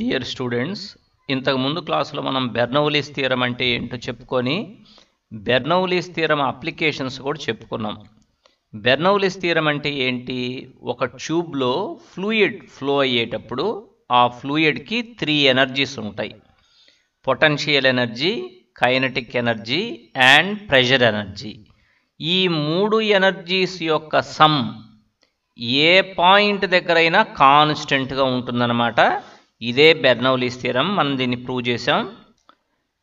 Dear students ఇంతకుముందు క్లాసులో మనం బెర్నౌలీస్ థీరం అంటే ఏంటో చెప్పుకొని బెర్నౌలీస్ థీరం అప్లికేషన్స్ కూడా చెప్పుకున్నాం బెర్నౌలీస్ థీరం అంటే ఏంటి ఒక ట్యూబ్లో ఫ్లూయిడ్ ఫ్లో అయ్యేటప్పుడు ఆ ఫ్లూయిడ్కి త్రీ ఎనర్జీస్ ఉంటాయి potential energy kinetic energy and pressure energy ఈ మూడు ఎనర్జీస్ యొక్క సమ్ ఏ పాయింట్ దగ్గరైనా కాన్స్టెంట్గా ఉంటుందన్నమాట ఇదే బెర్నౌలి స్థిరం మనం దీన్ని ప్రూవ్ చేసాం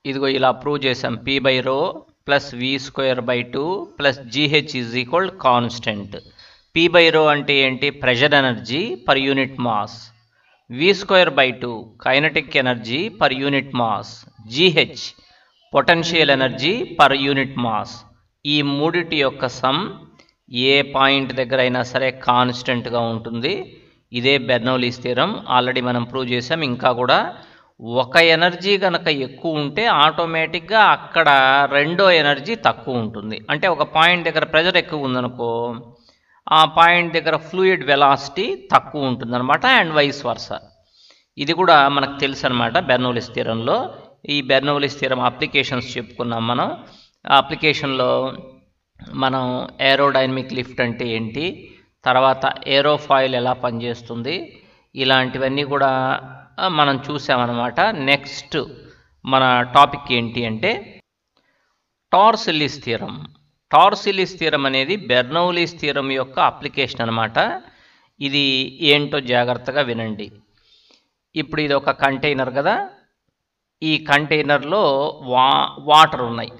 ఇదిగో ఇలా ప్రూవ్ చేసాం P by rho plus V square by two plus G H is equal constant P by rho అంటే ఏంటి pressure energy per unit mass V square by two kinetic energy per unit mass G H potential energy per unit mass ఈ మూడిటి యొక్క some ఏ point దగ్గర అయినా సరే కాన్స్టెంట్గా ఉంటుంది ఇదే బెర్నౌలీ స్థిరం ఆల్రెడీ మనం ప్రూవ్ చేసాం ఇంకా కూడా ఒక ఎనర్జీ కనుక ఎక్కువ ఉంటే ఆటోమేటిక్గా అక్కడ రెండో ఎనర్జీ తక్కువ ఉంటుంది అంటే ఒక పాయింట్ దగ్గర ప్రెజర్ ఎక్కువ ఉందనుకో ఆ పాయింట్ దగ్గర ఫ్లూయిడ్ వెలాసిటీ తక్కువ ఉంటుందన్నమాట అండ్ వైస్ వర్స ఇది కూడా మనకు తెలుసు అనమాట బెర్నౌలి స్థిరంలో ఈ బెర్నౌలి స్థిరం అప్లికేషన్స్ చెప్పుకున్నాం మనం అప్లికేషన్లో మనం ఏరోడైనమిక్ లిఫ్ట్ అంటే ఏంటి తర్వాత ఏరోఫాయిల్ ఎలా పనిచేస్తుంది ఇలాంటివన్నీ కూడా మనం చూసామన్నమాట నెక్స్ట్ మన టాపిక్ ఏంటి అంటే టార్సిలిస్ స్థిరం టార్సిలిస్ స్థిరం అనేది బెర్నౌలీ స్థిరం యొక్క అప్లికేషన్ అనమాట ఇది ఏంటో జాగ్రత్తగా వినండి ఇప్పుడు ఇది ఒక కంటైనర్ కదా ఈ కంటైనర్లో వా వాటర్ ఉన్నాయి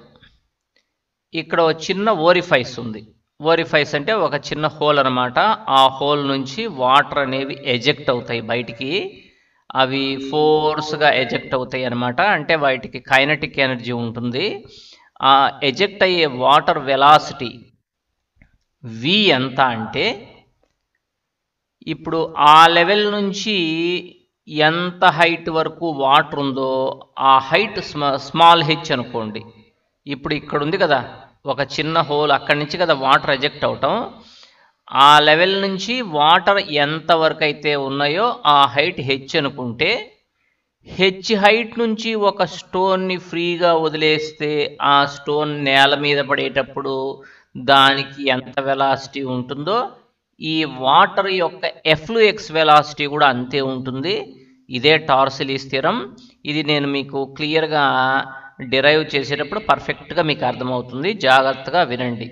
ఇక్కడ చిన్న ఓరిఫైస్ ఉంది ఓరిఫైస్ అంటే ఒక చిన్న హోల్ అనమాట ఆ హోల్ నుంచి వాటర్ అనేవి ఎజెక్ట్ అవుతాయి బయటికి అవి ఫోర్స్గా ఎజెక్ట్ అవుతాయి అనమాట అంటే వాటికి కైనటిక్ ఎనర్జీ ఉంటుంది ఆ ఎజెక్ట్ అయ్యే వాటర్ వెలాసిటీ వి ఎంత అంటే ఇప్పుడు ఆ లెవెల్ నుంచి ఎంత హైట్ వరకు వాటర్ ఉందో ఆ హైట్ స్మాల్ హెచ్ అనుకోండి ఇప్పుడు ఇక్కడ ఉంది కదా ఒక చిన్న హోల్ అక్కడి నుంచి కదా వాటర్ ఎజెక్ట్ అవటం ఆ లెవెల్ నుంచి వాటర్ ఎంత వరకు అయితే ఉన్నాయో ఆ హైట్ హెచ్ అనుకుంటే హెచ్ హైట్ నుంచి ఒక స్టోన్ని ఫ్రీగా వదిలేస్తే ఆ స్టోన్ నేల మీద పడేటప్పుడు దానికి ఎంత వెలాసిటీ ఉంటుందో ఈ వాటర్ యొక్క ఎఫ్లూఎక్స్ వెలాసిటీ కూడా అంతే ఉంటుంది ఇదే టార్సిలీ స్థిరం ఇది నేను మీకు క్లియర్గా డిరైవ్ చేసేటప్పుడు పర్ఫెక్ట్గా మీకు అర్థమవుతుంది జాగ్రత్తగా వినండి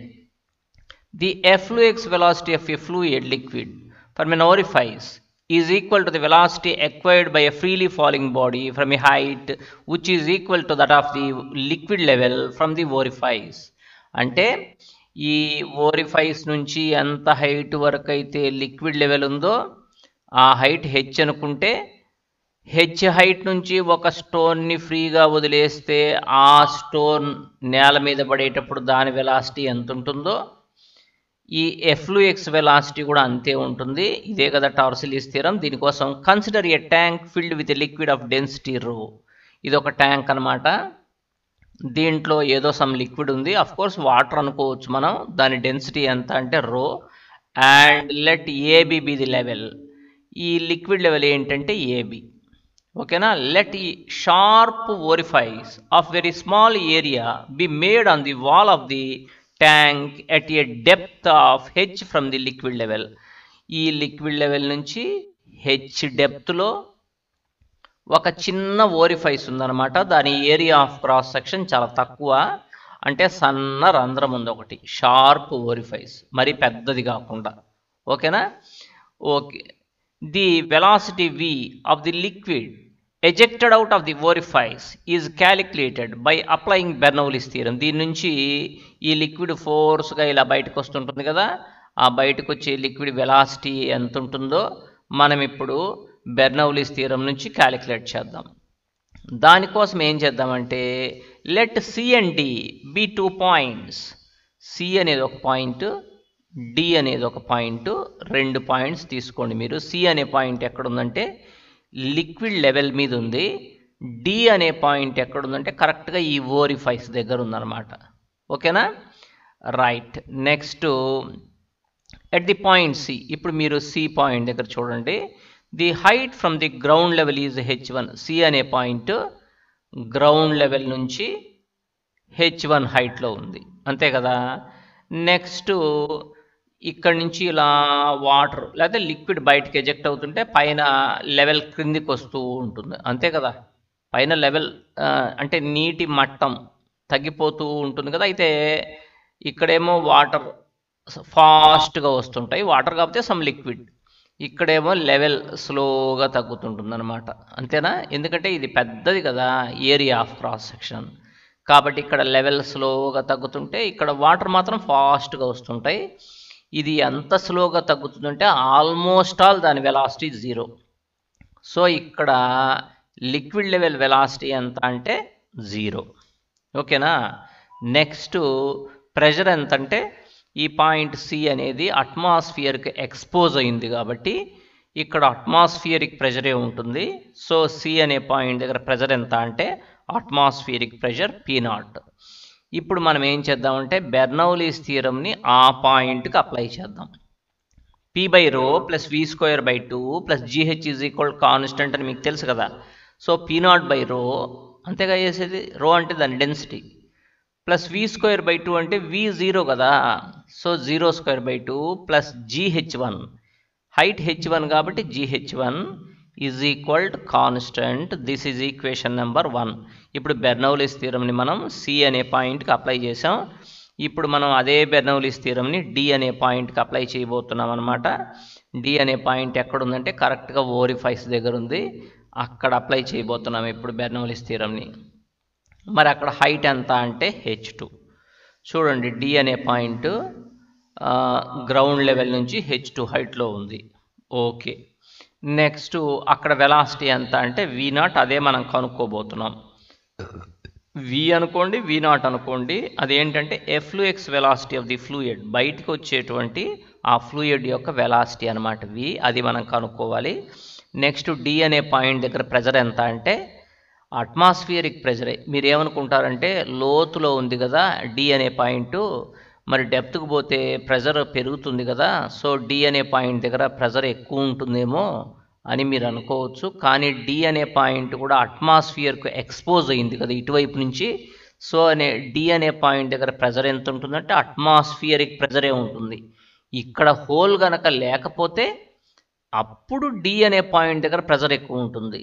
the efflux velocity of a ఎడ్ liquid from an orifice is equal to the velocity acquired by a freely falling body from a height which is equal to that of the liquid level from the orifice అంటే ఈ ఓరిఫైస్ నుంచి ఎంత height వరకు అయితే liquid level ఉందో ఆ height H అనుకుంటే H height నుంచి ఒక స్టోన్ని ఫ్రీగా వదిలేస్తే ఆ స్టోన్ నేల మీద పడేటప్పుడు దాని వెలాసిటీ ఎంత ఉంటుందో ఈ ఎఫ్లూఎక్స్ వెలాసిటీ కూడా అంతే ఉంటుంది ఇదే కదా టార్సిలీస్ స్థిరం దీనికోసం consider a tank filled with liquid of density rho ఇది ఒక ట్యాంక్ అనమాట దీంట్లో ఏదో సమ్ లిక్విడ్ ఉంది అఫ్ కోర్స్ వాటర్ అనుకోవచ్చు మనం దాని డెన్సిటీ ఎంత అంటే rho and let AB be the level ఈ లిక్విడ్ లెవెల్ ఏంటంటే ఏబి ఓకేనా లెట్ ఈ sharp orifice of very small area be made on the wall of the tank at a depth of H from the liquid level ఈ liquid level నుంచి H డెప్త్లో ఒక చిన్న ఓరిఫైస్ ఉందన్నమాట దాని ఏరియా ఆఫ్ క్రాస్ సెక్షన్ చాలా తక్కువ అంటే సన్న రంధ్రం ఉంది ఒకటి షార్ప్ ఓరిఫైస్ మరి పెద్దది కాకుండా ఓకేనా okay the velocity V of the liquid ejected out of the orifice is calculated by applying Bernoulli's తీరం దీని నుంచి ఈ లిక్విడ్ ఫోర్స్గా ఇలా బయటకు వస్తుంటుంది కదా ఆ బయటకు వచ్చే లిక్విడ్ వెలాసిటీ ఎంత ఉంటుందో మనం ఇప్పుడు బెర్నౌలిస్ తీరం నుంచి క్యాలిక్యులేట్ చేద్దాం దానికోసం ఏం చేద్దామంటే let C and D be two points C అనేది ఒక పాయింట్ డి అనేది ఒక పాయింట్ రెండు పాయింట్స్ తీసుకోండి మీరు సి అనే పాయింట్ ఎక్కడ ఉందంటే లిక్విడ్ లెవెల్ మీద ఉంది డి అనే పాయింట్ ఎక్కడ ఉందంటే కరెక్ట్గా ఈ ఓరిఫైస్ దగ్గర ఉందన్నమాట ఓకేనా right next at the point C ఇప్పుడు మీరు సి పాయింట్ దగ్గర చూడండి the height from the ground level is H one C అనే పాయింట్ గ్రౌండ్ లెవెల్ నుంచి హెచ్ వన్ హైట్లో ఉంది అంతే కదా నెక్స్ట్ ఇక్కడ నుంచి ఇలా వాటర్ లేకపోతే లిక్విడ్ బయటకి ఎజెక్ట్ అవుతుంటే పైన లెవెల్ క్రిందికి వస్తూ ఉంటుంది అంతే కదా పైన లెవెల్ అంటే నీటి మట్టం తగ్గిపోతూ ఉంటుంది కదా అయితే ఇక్కడేమో వాటర్ ఫాస్ట్గా వస్తుంటాయి వాటర్ కాకపోతే సమ్ లిక్విడ్ ఇక్కడేమో లెవెల్ స్లోగా తగ్గుతుంటుంది అనమాట అంతేనా ఎందుకంటే ఇది పెద్దది కదా ఏరియా ఆఫ్ క్రాస్ సెక్షన్ కాబట్టి ఇక్కడ లెవెల్ స్లోగా తగ్గుతుంటే ఇక్కడ వాటర్ మాత్రం ఫాస్ట్గా వస్తుంటాయి ఇది hmm. ఎంత స్లోగా తగ్గుతుందంటే ఆల్మోస్ట్ ఆల్ దాని వెలాసిటీ జీరో సో ఇక్కడ లిక్విడ్ లెవెల్ వెలాసిటీ ఎంత అంటే జీరో ఓకేనా నెక్స్ట్ ప్రెషర్ ఎంత అంటే ఈ పాయింట్ సి అనేది అట్మాస్ఫియర్కి ఎక్స్పోజ్ అయింది కాబట్టి ఇక్కడ అట్మాస్ఫియరిక్ ప్రెషరే ఉంటుంది సో సి అనే పాయింట్ దగ్గర ప్రెషర్ ఎంత అంటే అట్మాస్ఫియరిక్ ప్రెషర్ పీనాట్ ఇప్పుడు మనం ఏం చేద్దామంటే బెర్నౌలీస్ థియరంని ఆ పాయింట్కి అప్లై చేద్దాం P by rho plus V square by two plus G H is equal constant అని మీకు తెలుసు కదా సో పీ నాట్ బై రో అంతేగా చేసేది రో అంటే దాని density plus V square by two అంటే వి జీరో కదా so zero square by two plus GH one height H one కాబట్టి G H one is equal to constant this is equation number one ఇప్పుడు Bernoulli's తీరంని మనం C అనే పాయింట్కి apply చేసాం ఇప్పుడు మనం అదే బెర్నౌలిస్ తీరంని డి అనే పాయింట్కి అప్లై చేయబోతున్నాం అనమాట డి అనే పాయింట్ ఎక్కడ ఉందంటే కరెక్ట్గా ఓరిఫైస్ దగ్గర ఉంది అక్కడ అప్లై చేయబోతున్నాం ఇప్పుడు బెర్నౌలిస్ తీరంని మరి అక్కడ హైట్ ఎంత అంటే హెచ్ చూడండి డి అనే పాయింట్ గ్రౌండ్ లెవెల్ నుంచి హెచ్ టూ హైట్లో ఉంది ఓకే నెక్స్ట్ అక్కడ వెలాసిటీ ఎంత అంటే వి నాట్ అదే మనం కనుక్కోబోతున్నాం వి అనుకోండి వి నాట్ అనుకోండి అదేంటంటే efflux velocity of the fluid బయటకు వచ్చేటువంటి ఆ ఫ్లూయిడ్ యొక్క వెలాసిటీ అనమాట వి అది మనం కనుక్కోవాలి నెక్స్ట్ డి అనే పాయింట్ దగ్గర ప్రెజర్ ఎంత అంటే అట్మాస్ఫియరిక్ ప్రెజరే మీరు ఏమనుకుంటారంటే లోతులో ఉంది కదా డి అనే పాయింట్ మరి డెప్త్కి పోతే ప్రెజర్ పెరుగుతుంది కదా సో డి అనే పాయింట్ దగ్గర ప్రెజర్ ఎక్కువ ఉంటుందేమో అని మీరు అనుకోవచ్చు కానీ డి అనే పాయింట్ కూడా అట్మాస్ఫియర్కు ఎక్స్పోజ్ అయింది కదా ఇటువైపు నుంచి సో అనే డి అనే పాయింట్ దగ్గర ప్రెజర్ ఎంత ఉంటుందంటే అట్మాస్ఫియరిక్ ప్రెజరే ఉంటుంది ఇక్కడ హోల్ గనక లేకపోతే అప్పుడు డి అనే పాయింట్ దగ్గర ప్రెజర్ ఎక్కువ ఉంటుంది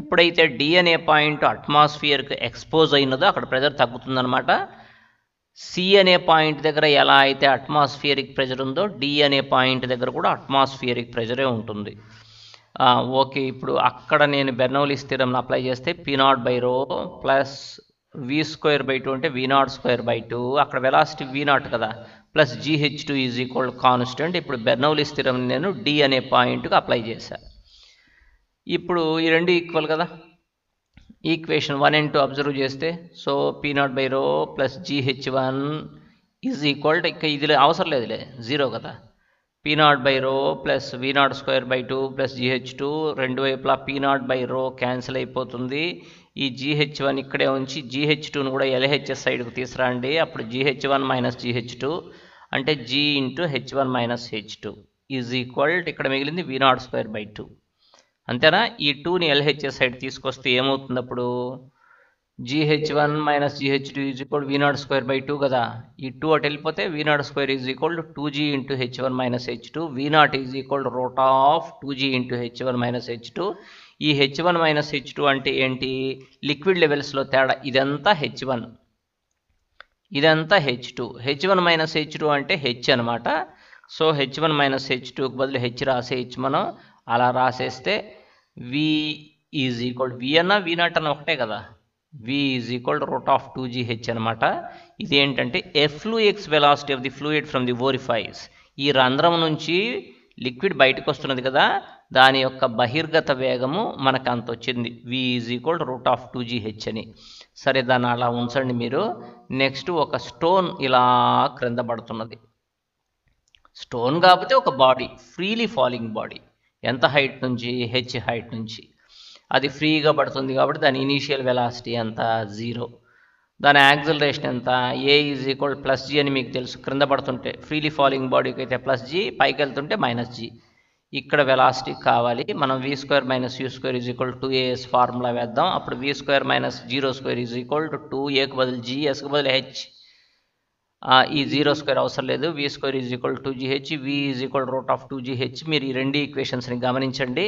ఎప్పుడైతే డి అనే పాయింట్ అట్మాస్ఫియర్కి ఎక్స్పోజ్ అయినదో అక్కడ ప్రెజర్ తగ్గుతుందనమాట సి అనే పాయింట్ దగ్గర ఎలా అయితే అట్మాస్ఫియరిక్ ప్రెజర్ ఉందో డి అనే పాయింట్ దగ్గర కూడా అట్మాస్ఫియరిక్ ప్రెజరే ఉంటుంది ఓకే ఇప్పుడు అక్కడ నేను బెర్నౌలి స్థిరం అప్లై చేస్తే P naught by rho plus V square by two అంటే V naught square by two అక్కడ వెలాసిటీ వి నాట్ కదా plus GH two is equal constant ఇప్పుడు బెర్నౌలి స్థిరం నేను డి అనే పాయింట్కి అప్లై చేశాను ఇప్పుడు ఈ రెండు ఈక్వల్ కదా equation one and two observe చేస్తే so P naught by rho plus GH one is equal to ఇక ఇది అవసరం లేదులే జీరో కదా P naught by rho plus V naught square by two plus GH two రెండు వైపులా P naught by rho cancel అయిపోతుంది ఈ జీహెచ్ వన్ ఇక్కడే ఉంచి జీహెచ్ టూను కూడా ఎల్హెచ్ఎస్ సైడ్కి తీసుకురండి అప్పుడు GH one minus GH two అంటే G into H one minus H two is equal ఇక్కడ మిగిలింది V naught square by two అంతేనా ఈ టూని ఎల్హెచ్ఎస్ సైడ్ తీసుకొస్తే ఏమవుతుంది అప్పుడు GH one minus GH two is equal V naught square by two కదా ఈ టూ అటు వెళ్ళిపోతే V naught square is equal two G into H one minus H two V naught is equal root of two G into H one minus H two ఈ H one minus H two అంటే ఏంటి liquid లెవెల్స్లో తేడా ఇదంతా H one ఇదంతా H two H one minus H two అంటే H అనమాట so H one minus H టూకి బదులు హెచ్ హెచ్ మనం అలా రాసేస్తే వి ఈజ్ ఈక్వల్ వి అన్న వి నాట్ అన్న ఒకటే కదా V is equal root of two GH అనమాట ఇదేంటంటే efflux velocity of the fluid from the orifice ఈ రంధ్రం నుంచి లిక్విడ్ బయటకు వస్తున్నది కదా దాని యొక్క బహిర్గత వేగము మనకు అంత వచ్చింది V is equal root of two GH అని సరే దాన్ని అలా ఉంచండి మీరు నెక్స్ట్ ఒక స్టోన్ ఇలా క్రింద పడుతున్నది స్టోన్ కాకపోతే ఒక బాడీ ఫ్రీలీ ఫాలింగ్ బాడీ ఎంత హైట్ నుంచి హెచ్ హైట్ నుంచి అది ఫ్రీగా పడుతుంది కాబట్టి దాని ఇనీషియల్ వెలాసిటీ ఎంత జీరో దాని యాక్సిలరేషన్ ఎంత A is equal plus G అని మీకు తెలుసు క్రింద పడుతుంటే ఫ్రీలీ ఫాలోయింగ్ బాడీకి అయితే ప్లస్ జీ పైకి వెళ్తుంటే మైనస్ జీ ఇక్కడ వెలాసిటీ కావాలి మనం V square minus U square is equal to AS formula వేద్దాం అప్పుడు V square minus zero square is equal to two ఏకు బదులు జీఎస్కి బదులు హెచ్ ఈ జీరో స్క్వేర్ అవసరం లేదు V square is equal two GH V is equal root of two GH మీరు ఈ రెండు ఈక్వేషన్స్ని గమనించండి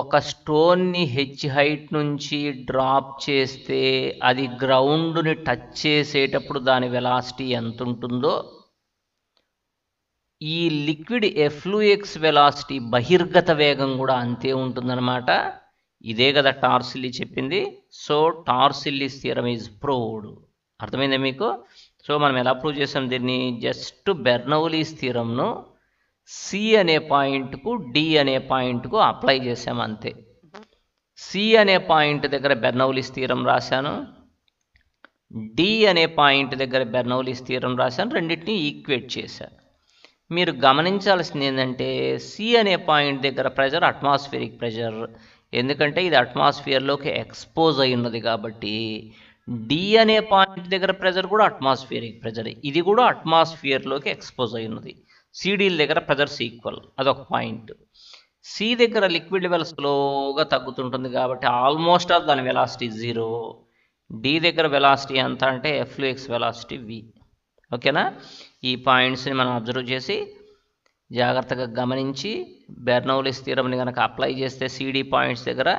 ఒక స్టోన్ని హెచ్ హైట్ నుంచి డ్రాప్ చేస్తే అది గ్రౌండ్ని టచ్ చేసేటప్పుడు దాని వెలాసిటీ ఎంత ఉంటుందో ఈ లిక్విడ్ ఎఫ్లూయెక్స్ వెలాసిటీ బహిర్గత వేగం కూడా అంతే ఉంటుందన్నమాట ఇదే కదా టార్సిల్లీ చెప్పింది సో టార్సిల్లీ స్థిరం ఈజ్ ప్రోవ్డ్ అర్థమైందా మీకు సో మనం ఎలా ప్రూవ్ చేసాం దీన్ని జస్ట్ బెర్నౌలీ స్థిరంను సి అనే పాయింట్కు డి అనే పాయింట్కు అప్లై చేసాం అంతే సి అనే పాయింట్ దగ్గర బెర్నౌలీ స్థిరం రాశాను డి అనే పాయింట్ దగ్గర బెర్నౌలీ స్థిరం రాశాను రెండింటిని ఈక్వేట్ చేశాను మీరు గమనించాల్సింది ఏంటంటే సి అనే పాయింట్ దగ్గర ప్రెజర్ అట్మాస్ఫిరిక్ ప్రెజర్ ఎందుకంటే ఇది అట్మాస్ఫియర్లోకి ఎక్స్పోజ్ అయి ఉన్నది కాబట్టి డి అనే పాయింట్ దగ్గర ప్రెజర్ కూడా అట్మాస్ఫియర్ ప్రెజర్ ఇది కూడా అట్మాస్ఫియర్లోకి ఎక్స్పోజ్ అయినది సిడీల దగ్గర ప్రెజర్స్ ఈక్వల్ అదొక పాయింట్ సి దగ్గర లిక్విడ్ లెవెల్ స్లోగా తగ్గుతుంటుంది కాబట్టి ఆల్మోస్ట్ ఆఫ్ దాని వెలాసిటీ జీరో డి దగ్గర వెలాసిటీ ఎంత అంటే ఎఫ్లూఎక్స్ వెలాసిటీ వి ఓకేనా ఈ పాయింట్స్ని మనం అబ్జర్వ్ చేసి జాగ్రత్తగా గమనించి బెర్నౌలి స్థిరంని కనుక అప్లై చేస్తే సిడి పాయింట్స్ దగ్గర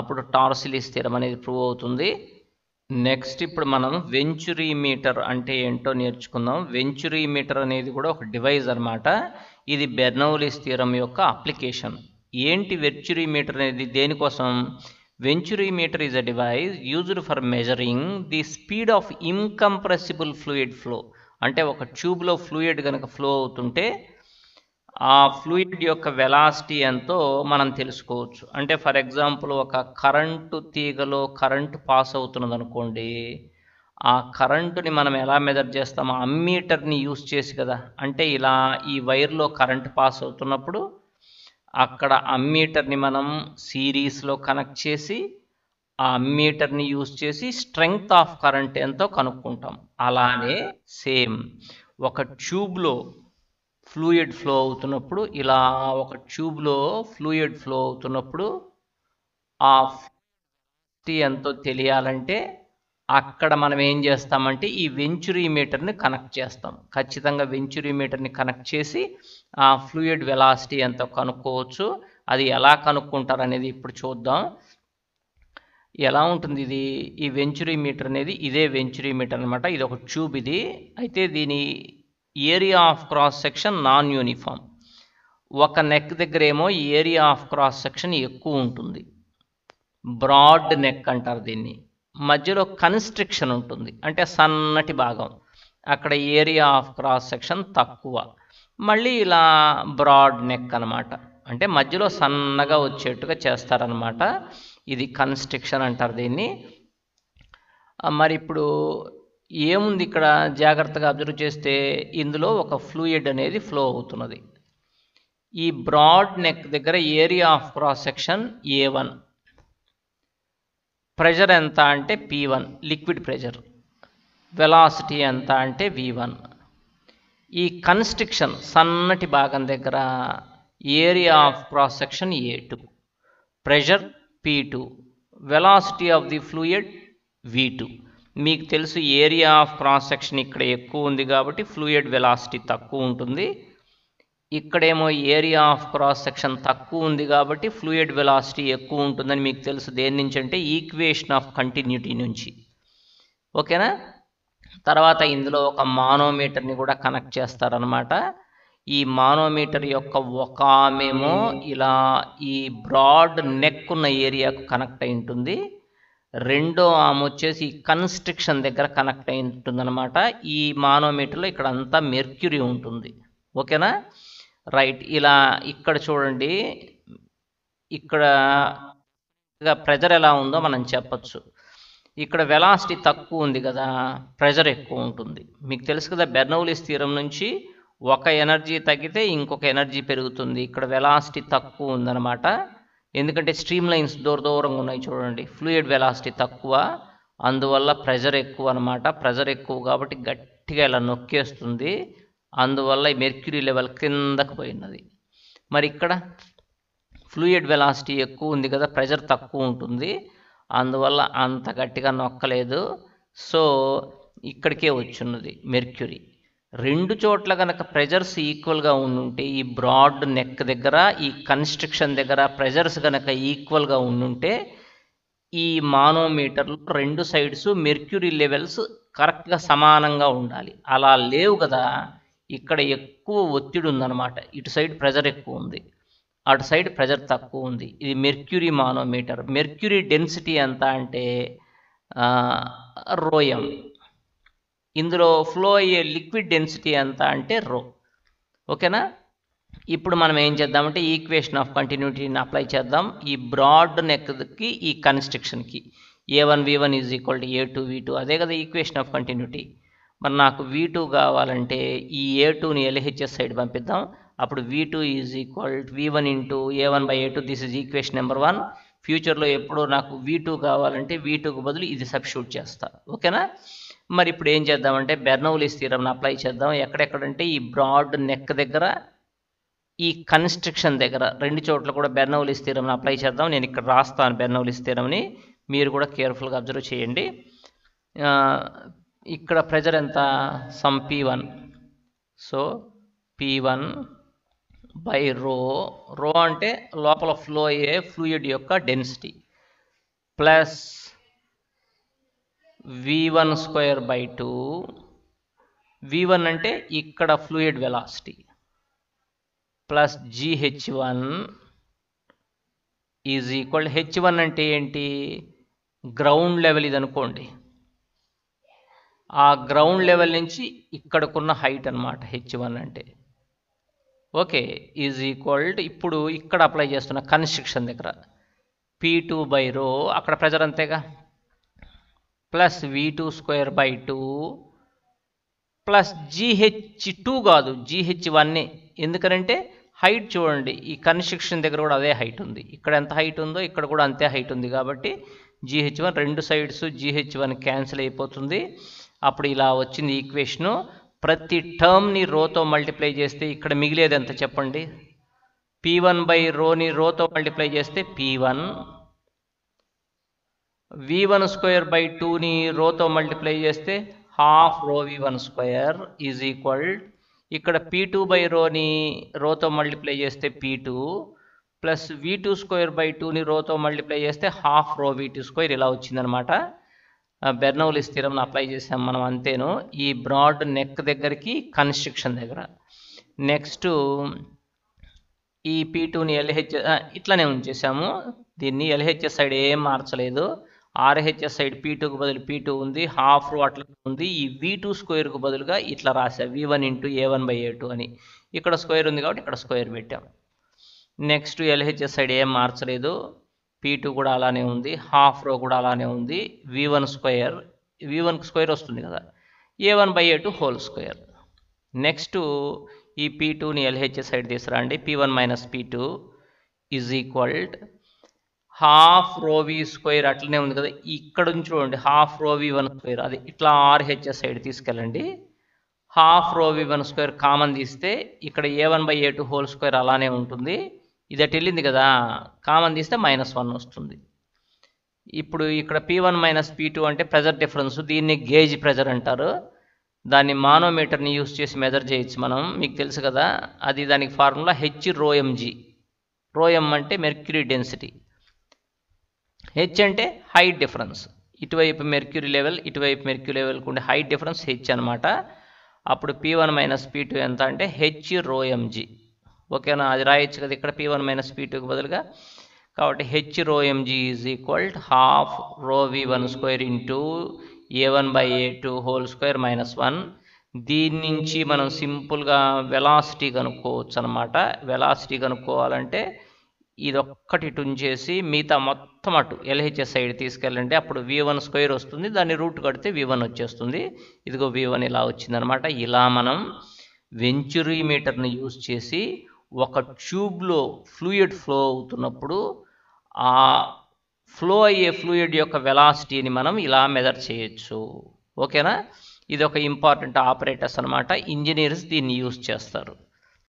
అప్పుడు టార్సిలీ స్థిరం అనేది ప్రూవ్ అవుతుంది నెక్స్ట్ ఇప్పుడు మనం వెంచురీ మీటర్ అంటే ఏంటో నేర్చుకుందాం వెంచురీ మీటర్ అనేది కూడా ఒక డివైజ్ అనమాట ఇది బెర్నౌలి స్థిరం యొక్క అప్లికేషన్ ఏంటి వెంచురీ మీటర్ అనేది దేనికోసం venturi meter is a device used for measuring the speed of incompressible fluid flow అంటే ఒక ట్యూబ్లో ఫ్లూయిడ్ కనుక ఫ్లో అవుతుంటే ఆ ఫ్లూయిడ్ యొక్క వెలాసిటీ ఎంతో మనం తెలుసుకోవచ్చు అంటే ఫర్ ఎగ్జాంపుల్ ఒక కరెంటు తీగలో కరెంటు పాస్ అవుతున్నది అనుకోండి ఆ కరెంటుని మనం ఎలా మెజర్ చేస్తామో అమ్మీటర్ని యూస్ చేసి కదా అంటే ఇలా ఈ వైర్లో కరెంట్ పాస్ అవుతున్నప్పుడు అక్కడ అమ్మీటర్ని మనం సిరీస్లో కనెక్ట్ చేసి ఆ అమ్మీటర్ని యూస్ చేసి స్ట్రెంగ్త్ ఆఫ్ కరెంట్ ఎంతో కనుక్కుంటాం అలానే సేమ్ ఒక ట్యూబ్లో ఫ్లూయిడ్ ఫ్లో అవుతున్నప్పుడు ఇలా ఒక ట్యూబ్లో ఫ్లూయిడ్ ఫ్లో అవుతున్నప్పుడు ఆ ఎంతో తెలియాలంటే అక్కడ మనం ఏం చేస్తామంటే ఈ వెంచురీ మీటర్ని కనెక్ట్ చేస్తాం ఖచ్చితంగా వెంచురీ మీటర్ని కనెక్ట్ చేసి ఆ ఫ్లూయిడ్ వెలాసిటీ ఎంతో కనుక్కోవచ్చు అది ఎలా కనుక్కుంటారు అనేది ఇప్పుడు చూద్దాం ఎలా ఉంటుంది ఇది ఈ వెంచురీ మీటర్ అనేది ఇదే వెంచురీ మీటర్ అనమాట ఇది ఒక ట్యూబ్ ఇది అయితే దీని area of cross section non uniform ఒక నెక్ దగ్గర ఏమో ఏరియా ఆఫ్ క్రాస్ సెక్షన్ ఎక్కువ ఉంటుంది బ్రాడ్ నెక్ అంటారు దీన్ని మధ్యలో కన్స్ట్రిక్షన్ ఉంటుంది అంటే సన్నటి భాగం అక్కడ ఏరియా ఆఫ్ క్రాస్ సెక్షన్ తక్కువ మళ్ళీ ఇలా బ్రాడ్ నెక్ అనమాట అంటే మధ్యలో సన్నగా వచ్చేట్టుగా చేస్తారనమాట ఇది కన్స్ట్రిక్షన్ అంటారు దీన్ని మరి ఇప్పుడు ఏముంది ఇక్కడ జాగ్రత్తగా అబ్జర్వ్ చేస్తే ఇందులో ఒక ఫ్లూయిడ్ అనేది ఫ్లో అవుతున్నది ఈ బ్రాడ్ నెక్ దగ్గర area of cross section A one pressure ఎంత అంటే P one liquid pressure velocity ఎంత అంటే వి వన్ ఈ కన్స్ట్రిక్షన్ సన్నటి భాగం దగ్గర area of cross section A two pressure P two velocity of the fluid V two మీకు తెలుసు ఏరియా ఆఫ్ క్రాస్ సెక్షన్ ఇక్కడ ఎక్కువ ఉంది కాబట్టి ఫ్లూయిడ్ వెలాసిటీ తక్కువ ఉంటుంది ఇక్కడేమో ఏరియా ఆఫ్ క్రాస్ సెక్షన్ తక్కువ ఉంది కాబట్టి ఫ్లూయిడ్ వెలాసిటీ ఎక్కువ ఉంటుందని మీకు తెలుసు దేని నుంచి అంటే ఈక్వేషన్ ఆఫ్ కంటిన్యూటీ నుంచి ఓకేనా తర్వాత ఇందులో ఒక మానోమీటర్ని కూడా కనెక్ట్ చేస్తారనమాట ఈ మానోమీటర్ యొక్క ఒక ఆమెమో ఇలా ఈ బ్రాడ్ నెక్ ఉన్న ఏరియాకు కనెక్ట్ అయి ఉంటుంది రెండో ఆమె వచ్చేసి కన్స్ట్రిక్షన్ దగ్గర కనెక్ట్ అయి ఉంటుందన్నమాట ఈ మానోమీటర్లో ఇక్కడ అంతా మెర్క్యూరీ ఉంటుంది ఓకేనా రైట్ ఇలా ఇక్కడ చూడండి ఇక్కడ ప్రెజర్ ఎలా ఉందో మనం చెప్పచ్చు ఇక్కడ వెలాసిటీ తక్కువ ఉంది కదా ప్రెజర్ ఎక్కువ ఉంటుంది మీకు తెలుసు కదా బెర్నౌలి స్థిరం నుంచి ఒక ఎనర్జీ తగ్గితే ఇంకొక ఎనర్జీ పెరుగుతుంది ఇక్కడ వెలాసిటీ తక్కువ ఉందన్నమాట ఎందుకంటే స్ట్రీమ్ లైన్స్ దూర దూరంగా ఉన్నాయి చూడండి ఫ్లూయిడ్ వెలాసిటీ తక్కువ అందువల్ల ప్రెజర్ ఎక్కువ అనమాట ప్రెజర్ ఎక్కువ కాబట్టి గట్టిగా ఇలా నొక్కేస్తుంది అందువల్ల ఈ మెర్క్యూరీ లెవెల్ కిందకు పోయినది మరి ఇక్కడ ఫ్లూయిడ్ వెలాసిటీ ఎక్కువ ఉంది కదా ప్రెజర్ తక్కువ ఉంటుంది అందువల్ల అంత గట్టిగా నొక్కలేదు సో ఇక్కడికే వచ్చున్నది మెర్క్యూరీ రెండు చోట్ల కనుక ప్రెజర్స్ ఈక్వల్గా ఉండుంటే ఈ బ్రాడ్ నెక్ దగ్గర ఈ కన్స్ట్రక్షన్ దగ్గర ప్రెజర్స్ కనుక ఈక్వల్గా ఉండుంటే ఈ మానోమీటర్లో రెండు సైడ్స్ మెర్క్యూరీ లెవెల్స్ కరెక్ట్గా సమానంగా ఉండాలి అలా లేవు కదా ఇక్కడ ఎక్కువ ఒత్తిడి ఉందన్నమాట ఇటు సైడ్ ప్రెజర్ ఎక్కువ ఉంది అటు సైడ్ ప్రెజర్ తక్కువ ఉంది ఇది మెర్క్యూరీ మానోమీటర్ మెర్క్యూరీ డెన్సిటీ ఎంత అంటే రోయం ఇందులో ఫ్లో అయ్యే లిక్విడ్ డెన్సిటీ ఎంత అంటే రో ఓకేనా ఇప్పుడు మనం ఏం చేద్దామంటే ఈక్వేషన్ ఆఫ్ కంటిన్యూటీని అప్లై చేద్దాం ఈ బ్రాడ్ నెక్కి ఈ కన్స్ట్రక్షన్కి A one V one is equal to A two V two అదే కదా ఈక్వేషన్ ఆఫ్ కంటిన్యూటీ మరి నాకు వి టూ కావాలంటే ఈ ఏ టూని ఎల్హెచ్ఎస్ సైడ్ పంపిద్దాం అప్పుడు V two is equal V one into A one by A two this is equation number one ఫ్యూచర్లో ఎప్పుడూ నాకు వి టూ కావాలంటే వి టూకు బదులు ఇది సబ్స్టిట్యూట్ చేస్తా ఓకేనా మరి ఇప్పుడు ఏం చేద్దామంటే బెర్నౌలీస్ తీరం అప్లై చేద్దాం ఎక్కడెక్కడంటే ఈ బ్రాడ్ నెక్ దగ్గర ఈ కన్స్ట్రక్షన్ దగ్గర రెండు చోట్ల కూడా బెర్నౌలి స్థిరంను అప్లై చేద్దాం నేను ఇక్కడ రాస్తాను బెర్నౌలి స్థిరంని మీరు కూడా కేర్ఫుల్గా అబ్జర్వ్ చేయండి ఇక్కడ ప్రెజర్ ఎంత sum P one so P one by rho rho అంటే లోపల ఫ్లో అయ్యే ఫ్లూయిడ్ యొక్క density plus V one square by two V one అంటే ఇక్కడ fluid velocity plus GH one is equal H one అంటే ఏంటి గ్రౌండ్ లెవెల్ ఇది అనుకోండి ఆ గ్రౌండ్ లెవెల్ నుంచి ఇక్కడకున్న హైట్ అనమాట హెచ్ వన్ అంటే ఓకే ఈజ్ ఈక్వల్ ఇప్పుడు ఇక్కడ అప్లై చేస్తున్న కన్స్ట్రక్షన్ దగ్గర పీ టూ బై రో అక్కడ ప్రెజర్ అంతేగా plus V two square by two plus GH two కాదు జీహెచ్ వన్నే ఎందుకనంటే హైట్ చూడండి ఈ కన్స్ట్రక్షన్ దగ్గర కూడా అదే హైట్ ఉంది ఇక్కడ ఎంత హైట్ ఉందో ఇక్కడ కూడా అంతే హైట్ ఉంది కాబట్టి జీహెచ్ వన్ రెండు సైడ్స్ జీహెచ్ వన్ క్యాన్సిల్ అయిపోతుంది అప్పుడు ఇలా వచ్చింది ఈక్వేషను ప్రతి టర్మ్ని రోతో మల్టిప్లై చేస్తే ఇక్కడ మిగిలేదు ఎంత చెప్పండి పీ వన్ బై రోని రోతో మల్టిప్లై చేస్తే P one V one square by టూని రోతో మల్టిప్లై చేస్తే half rho V one square is equal ఇక్కడ పీ టూ బై రోని రోతో మల్టిప్లై చేస్తే P two plus V two square by టూని రోతో మల్టిప్లై చేస్తే హాఫ్ రో వి టూ స్క్వేర్ ఇలా వచ్చిందనమాట బెర్నౌలి స్థిరంను అప్లై చేసాం మనం అంతేను ఈ బ్రాడ్ నెక్ దగ్గరికి కన్స్ట్రక్షన్ దగ్గర నెక్స్ట్ ఈ పీ టూని ఎల్హెచ్ ఇట్లానే ఉంచేసాము దీన్ని ఎల్హెచ్ఎస్ సైడ్ ఏం మార్చలేదు ఆర్హెచ్ఎస్ సైడ్ పీ టూకు బదులు పీ టూ ఉంది హాఫ్ అట్లా ఉంది ఈ వీ టూ స్క్వేర్కు బదులుగా ఇట్లా రాశా V one into A one by A two అని ఇక్కడ స్క్వేర్ ఉంది కాబట్టి ఇక్కడ స్క్వేర్ పెట్టాం నెక్స్ట్ ఎల్హెచ్ఎస్ సైడ్ ఏం మార్చలేదు పీ టూ కూడా అలానే ఉంది హాఫ్ రో కూడా అలానే ఉంది V one square V one square వస్తుంది కదా A one by A two whole square next ఈ పీ టూని ఎల్హెచ్ఎస్ సైడ్ తీసుకురండి P one minus P two is equal half rho V square అట్లనే ఉంది కదా ఇక్కడ నుంచి చూడండి హాఫ్ రోవి వన్ స్క్వేర్ అది ఇట్లా ఆర్హెచ్ఎస్ సైడ్ తీసుకెళ్ళండి half rho V one square common తీస్తే ఇక్కడ A one by A two whole square అలానే ఉంటుంది ఇది అటు వెళ్ళింది కదా కామన్ తీస్తే మైనస్ వన్ వస్తుంది ఇప్పుడు ఇక్కడ P one minus P two అంటే ప్రెజర్ డిఫరెన్స్ దీన్ని గేజ్ ప్రెజర్ అంటారు దాన్ని మానోమీటర్ని యూస్ చేసి మెజర్ చేయొచ్చు మనం మీకు తెలుసు కదా అది దానికి ఫార్ములా హెచ్ రోఎంజీ రోఎం అంటే మెర్క్యూరీ డెన్సిటీ హెచ్ అంటే హైట్ డిఫరెన్స్ ఇటువైపు మెర్క్యూరీ లెవెల్ ఇటువైపు మెర్క్యూ లెవెల్కి ఉండే హైట్ డిఫరెన్స్ హెచ్ అనమాట అప్పుడు P one minus P two ఎంత అంటే హెచ్ రోఎంజీ ఓకేనా అది రాయొచ్చు కదా ఇక్కడ పీ వన్ మైనస్ పీ టూకి బదులుగా కాబట్టి హెచ్ రో MG is equal half rho V one square into A one by A two whole square minus one దీని నుంచి మనం సింపుల్గా వెలాసిటీ కనుక్కోవచ్చు అనమాట వెలాసిటీ కనుక్కోవాలంటే ఇదొక్కటి చేసి మిగతా మొత్తం అటు ఎల్హెచ్ఎస్ సైడ్ తీసుకెళ్ళండి అప్పుడు వి వన్ స్క్వేర్ వస్తుంది దాన్ని రూట్ కడితే వి వన్ వచ్చేస్తుంది ఇదిగో వి వన్ ఇలా వచ్చిందనమాట ఇలా మనం వెంచురీ మీటర్ని యూజ్ చేసి ఒక ట్యూబ్లో ఫ్లూయిడ్ ఫ్లో అవుతున్నప్పుడు ఆ ఫ్లో అయ్యే ఫ్లూయిడ్ యొక్క వెలాసిటీని మనం ఇలా మెజర్ చేయొచ్చు ఓకేనా ఇది ఒక ఇంపార్టెంట్ ఆపరేటర్స్ అనమాట ఇంజనీర్స్ దీన్ని యూజ్ చేస్తారు